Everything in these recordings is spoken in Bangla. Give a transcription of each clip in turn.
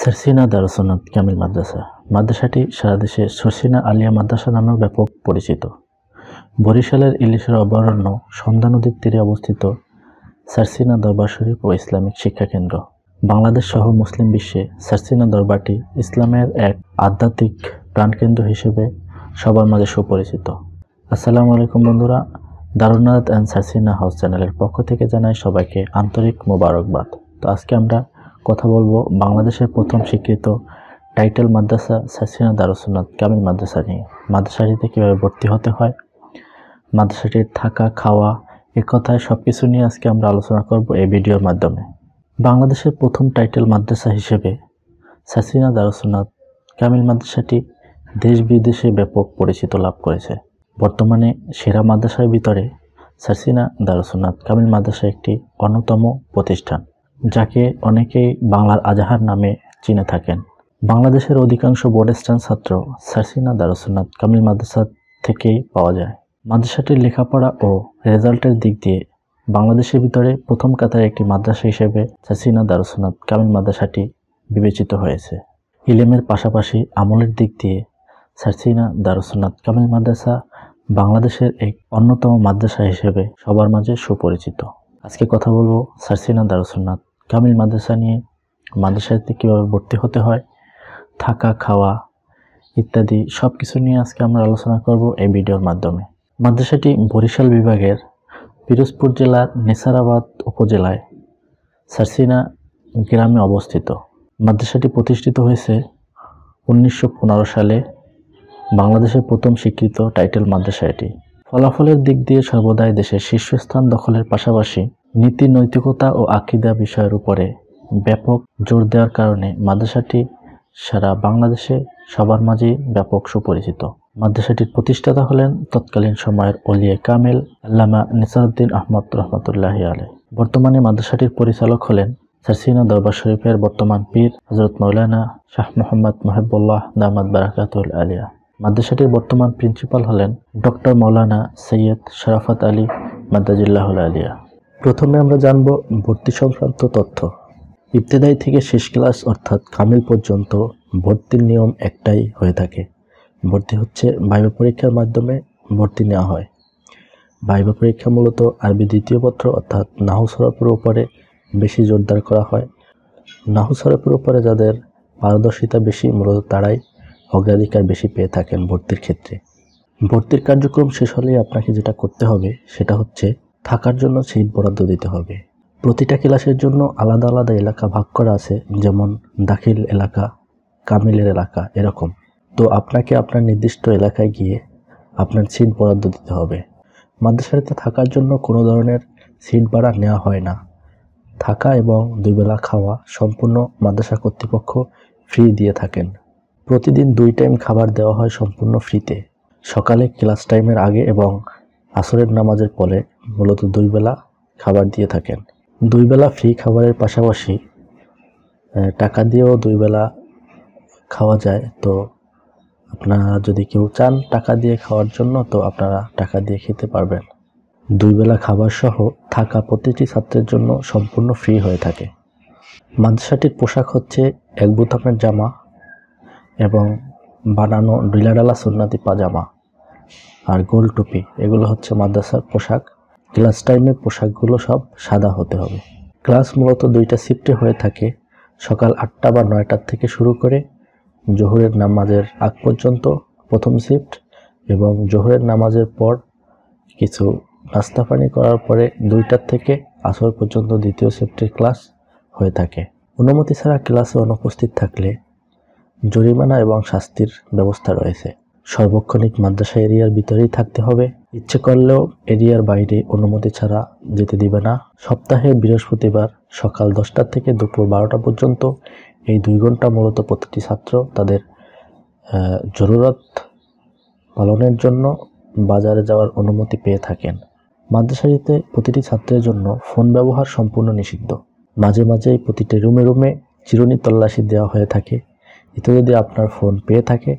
সরসিনা দারুসনাত কামিল মাদ্রাসা মাদ্রাসাটি সারা দেশে সরসিনা আলিয়া মাদ্রাসা নামেও ব্যাপক পরিচিত বরিশালের ইলিশের অভয়ারণ্য সন্ধ্যা নদীর তীরে অবস্থিত সারসিনা দরবার শরীফ ও ইসলামিক শিক্ষাকেন্দ্র বাংলাদেশ সহ মুসলিম বিশ্বে সারসিনা দরবারটি ইসলামের এক আধ্যাত্মিক প্রাণকেন্দ্র হিসেবে সবার মাঝে সুপরিচিত আসসালামু আলাইকুম বন্ধুরা দারুনাথ অ্যান্ড সারসিনা হাউস চ্যানেলের পক্ষ থেকে জানাই সবাইকে আন্তরিক মোবারকবাদ তো আজকে আমরা কথা বলবো বাংলাদেশের প্রথম স্বীকৃত টাইটেল মাদ্রাসা সাসিনা দারুসুনাথ কামিল মাদ্রাসা নিয়ে মাদ্রাসাটিতে কীভাবে ভর্তি হতে হয় মাদ্রাসাটির থাকা খাওয়া এ কথায় সব কিছু নিয়ে আজকে আমরা আলোচনা করব এই ভিডিওর মাধ্যমে বাংলাদেশের প্রথম টাইটেল মাদ্রাসা হিসেবে সাসিনা দারুসুনাথ কামিল মাদ্রাসাটি দেশ বিদেশে ব্যাপক পরিচিত লাভ করেছে বর্তমানে সেরা মাদ্রাসার ভিতরে সাসিনা দারুসুনাথ কামিল মাদ্রাসা একটি অন্যতম প্রতিষ্ঠান যাকে অনেকেই বাংলার আজাহার নামে চিনে থাকেন বাংলাদেশের অধিকাংশ বোর্ড স্ট্যান্ড ছাত্র সারসিনা দারসনাথ কামিল মাদ্রাসা থেকেই পাওয়া যায় মাদ্রাসাটির লেখাপড়া ও রেজাল্টের দিক দিয়ে বাংলাদেশের ভিতরে প্রথম কাতার একটি মাদ্রাসা হিসেবে সাসিনা দারসনাথ কামিল মাদ্রাসাটি বিবেচিত হয়েছে ইলেমের পাশাপাশি আমলের দিক দিয়ে সারসিনা দারসনাথ কামিল মাদ্রাসা বাংলাদেশের এক অন্যতম মাদ্রাসা হিসেবে সবার মাঝে সুপরিচিত আজকে কথা বলবো সারসিনা দারুসন্নাথ কামিল মাদ্রাসা নিয়ে মাদ্রাসাতে কীভাবে ভর্তি হতে হয় থাকা খাওয়া ইত্যাদি সব কিছু নিয়ে আজকে আমরা আলোচনা করব এই ভিডিওর মাধ্যমে মাদ্রাসাটি বরিশাল বিভাগের পিরোজপুর জেলার নেসারাবাদ উপজেলায় সারসিনা গ্রামে অবস্থিত মাদ্রাসাটি প্রতিষ্ঠিত হয়েছে উনিশশো সালে বাংলাদেশের প্রথম স্বীকৃত টাইটেল মাদ্রাসা এটি ফলাফলের দিক দিয়ে সর্বদাই দেশের শীর্ষস্থান দখলের পাশাপাশি নীতি নৈতিকতা ও আকিদা বিষয়ের উপরে ব্যাপক জোর দেওয়ার কারণে মাদ্রাসাটি সারা বাংলাদেশে সবার মাঝে ব্যাপক সুপরিচিত মাদ্রাসাটির প্রতিষ্ঠাতা হলেন তৎকালীন সময়ের অলিয়ে কামেল আল্লামা নিসারুদ্দিন আহমদ রহমতুল্লাহ আলে বর্তমানে মাদ্রাসাটির পরিচালক হলেন সারসিনা দরবার শরীফের বর্তমান পীর হজরত মৌলানা শাহ মোহাম্মদ মহেবুল্লাহ দামাদ বারাকাতুল আলিয়া মাদ্রাসাটির বর্তমান প্রিন্সিপাল হলেন ডক্টর মৌলানা সৈয়দ শরাফত আলী মাদ্রাজিল্লাহ আলিয়া প্রথমে আমরা জানব ভর্তি সংক্রান্ত তথ্য ইবতেদাই থেকে শেষ ক্লাস অর্থাৎ কামিল পর্যন্ত ভর্তির নিয়ম একটাই হয়ে থাকে ভর্তি হচ্ছে বাইব পরীক্ষার মাধ্যমে ভর্তি নেওয়া হয় বাইব পরীক্ষা মূলত আরবি দ্বিতীয় পত্র অর্থাৎ নাহু সরফের উপরে বেশি জোরদার করা হয় নাহু সরফের উপরে যাদের পারদর্শিতা বেশি মূলত তারাই অগ্রাধিকার বেশি পেয়ে থাকেন ভর্তির ক্ষেত্রে ভর্তির কার্যক্রম শেষ হলে আপনাকে যেটা করতে হবে সেটা হচ্ছে থাকার জন্য সিট বরাদ্দ দিতে হবে প্রতিটা ক্লাসের জন্য আলাদা আলাদা এলাকা ভাগ করা আছে যেমন দাখিল এলাকা কামিলের এলাকা এরকম তো আপনাকে আপনার নির্দিষ্ট এলাকায় গিয়ে আপনার সিট বরাদ্দ দিতে হবে মাদ্রাসাতে থাকার জন্য কোনো ধরনের সিট ভাড়া নেওয়া হয় না থাকা এবং দুইবেলা খাওয়া সম্পূর্ণ মাদ্রাসা কর্তৃপক্ষ ফ্রি দিয়ে থাকেন প্রতিদিন দুই টাইম খাবার দেওয়া হয় সম্পূর্ণ ফ্রিতে সকালে ক্লাস টাইমের আগে এবং আসরের নামাজের পরে মূলত দুই বেলা খাবার দিয়ে থাকেন দুই বেলা ফ্রি খাবারের পাশাপাশি টাকা দিয়েও দুই বেলা খাওয়া যায় তো আপনারা যদি কেউ চান টাকা দিয়ে খাওয়ার জন্য তো আপনারা টাকা দিয়ে খেতে পারবেন দুই বেলা খাবার সহ থাকা প্রতিটি ছাত্রের জন্য সম্পূর্ণ ফ্রি হয়ে থাকে মাদ্রাসাটির পোশাক হচ্ছে এক বোতামের জামা এবং বানানো ডিলাডালা সুন্নাতি পাজামা আর গোল টুপি এগুলো হচ্ছে মাদ্রাসার পোশাক ক্লাস টাইমে পোশাকগুলো সব সাদা হতে হবে ক্লাস মূলত দুইটা শিফটে হয়ে থাকে সকাল আটটা বা নয়টার থেকে শুরু করে জোহরের নামাজের আগ পর্যন্ত প্রথম শিফট এবং জোহরের নামাজের পর কিছু নাস্তা পানি করার পরে দুইটার থেকে আসর পর্যন্ত দ্বিতীয় শিফটের ক্লাস হয়ে থাকে অনুমতি ছাড়া ক্লাসে অনুপস্থিত থাকলে জরিমানা এবং শাস্তির ব্যবস্থা রয়েছে সর্বক্ষণিক মাদ্রাসা এরিয়ার ভিতরেই থাকতে হবে ইচ্ছে করলেও এরিয়ার বাইরে অনুমতি ছাড়া যেতে দিবে না সপ্তাহে বৃহস্পতিবার সকাল দশটা থেকে দুপুর বারোটা পর্যন্ত এই দুই ঘন্টা মূলত প্রতিটি ছাত্র তাদের জরুরত পালনের জন্য বাজারে যাওয়ার অনুমতি পেয়ে থাকেন মাদ্রাসাটিতে প্রতিটি ছাত্রের জন্য ফোন ব্যবহার সম্পূর্ণ নিষিদ্ধ মাঝে মাঝে প্রতিটি রুমে রুমে চিরুনি তল্লাশি দেওয়া হয়ে থাকে এতে যদি আপনার ফোন পেয়ে থাকে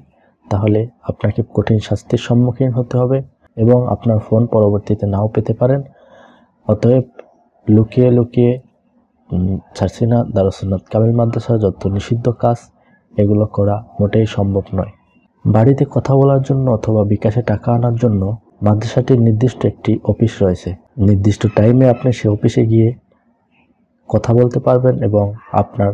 তাহলে আপনাকে কঠিন শাস্তির সম্মুখীন হতে হবে এবং আপনার ফোন পরবর্তীতে নাও পেতে পারেন অতএব লুকিয়ে লুকিয়ে ছাড়সিনা দারুসুন্নাত কামিল মাদ্রাসা যত নিষিদ্ধ কাজ এগুলো করা মোটেই সম্ভব নয় বাড়িতে কথা বলার জন্য অথবা বিকাশে টাকা আনার জন্য মাদ্রাসাটির নির্দিষ্ট একটি অফিস রয়েছে নির্দিষ্ট টাইমে আপনি সে অফিসে গিয়ে কথা বলতে পারবেন এবং আপনার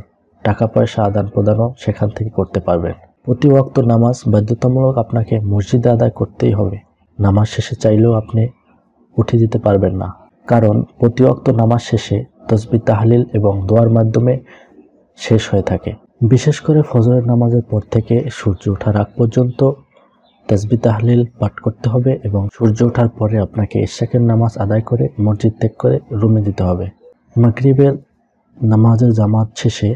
টাকা পয়সা আদান প্রদানও সেখান থেকে করতে পারবেন প্রতি অক্ত নামাজ বাধ্যতামূলক আপনাকে মসজিদে আদায় করতেই হবে নামাজ শেষে চাইলেও আপনি উঠে যেতে পারবেন না কারণ প্রতি অক্ত নামাজ শেষে তসবি তাহলিল এবং দোয়ার মাধ্যমে শেষ হয়ে থাকে বিশেষ করে ফজরের নামাজের পর থেকে সূর্য ওঠার আগ পর্যন্ত তসবি তাহলিল পাঠ করতে হবে এবং সূর্য ওঠার পরে আপনাকে ইশাকের নামাজ আদায় করে মসজিদ ত্যাগ করে রুমে দিতে হবে মাগরিবের নামাজের জামাত শেষে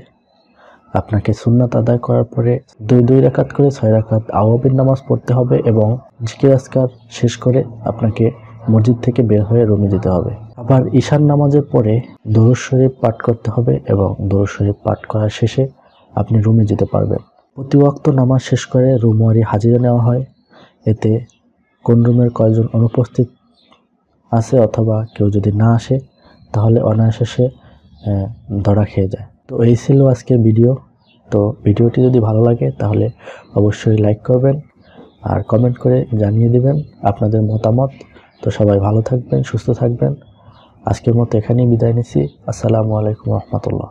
আপনাকে সুন্নাত আদায় করার পরে দুই দুই রাখাত করে ছয় রাখাত আওয়াবির নামাজ পড়তে হবে এবং জিকির আজকার শেষ করে আপনাকে মসজিদ থেকে বের হয়ে রুমে যেতে হবে আবার ঈশান নামাজের পরে দরুদ শরীফ পাঠ করতে হবে এবং দরুদ শরীফ পাঠ করার শেষে আপনি রুমে যেতে পারবেন প্রতি ওয়াক্ত নামাজ শেষ করে রুমওয়ারি হাজিরা নেওয়া হয় এতে কোন রুমের কয়েকজন অনুপস্থিত আসে অথবা কেউ যদি না আসে তাহলে অনায়াসে ধরা খেয়ে যায় তো এই ছিল আজকের ভিডিও তো ভিডিওটি যদি ভালো লাগে তাহলে অবশ্যই লাইক করবেন আর কমেন্ট করে জানিয়ে দিবেন আপনাদের মতামত তো সবাই ভালো থাকবেন সুস্থ থাকবেন আজকের মতো এখানেই বিদায় নিচ্ছি আসসালামু আলাইকুম রহমতুল্লাহ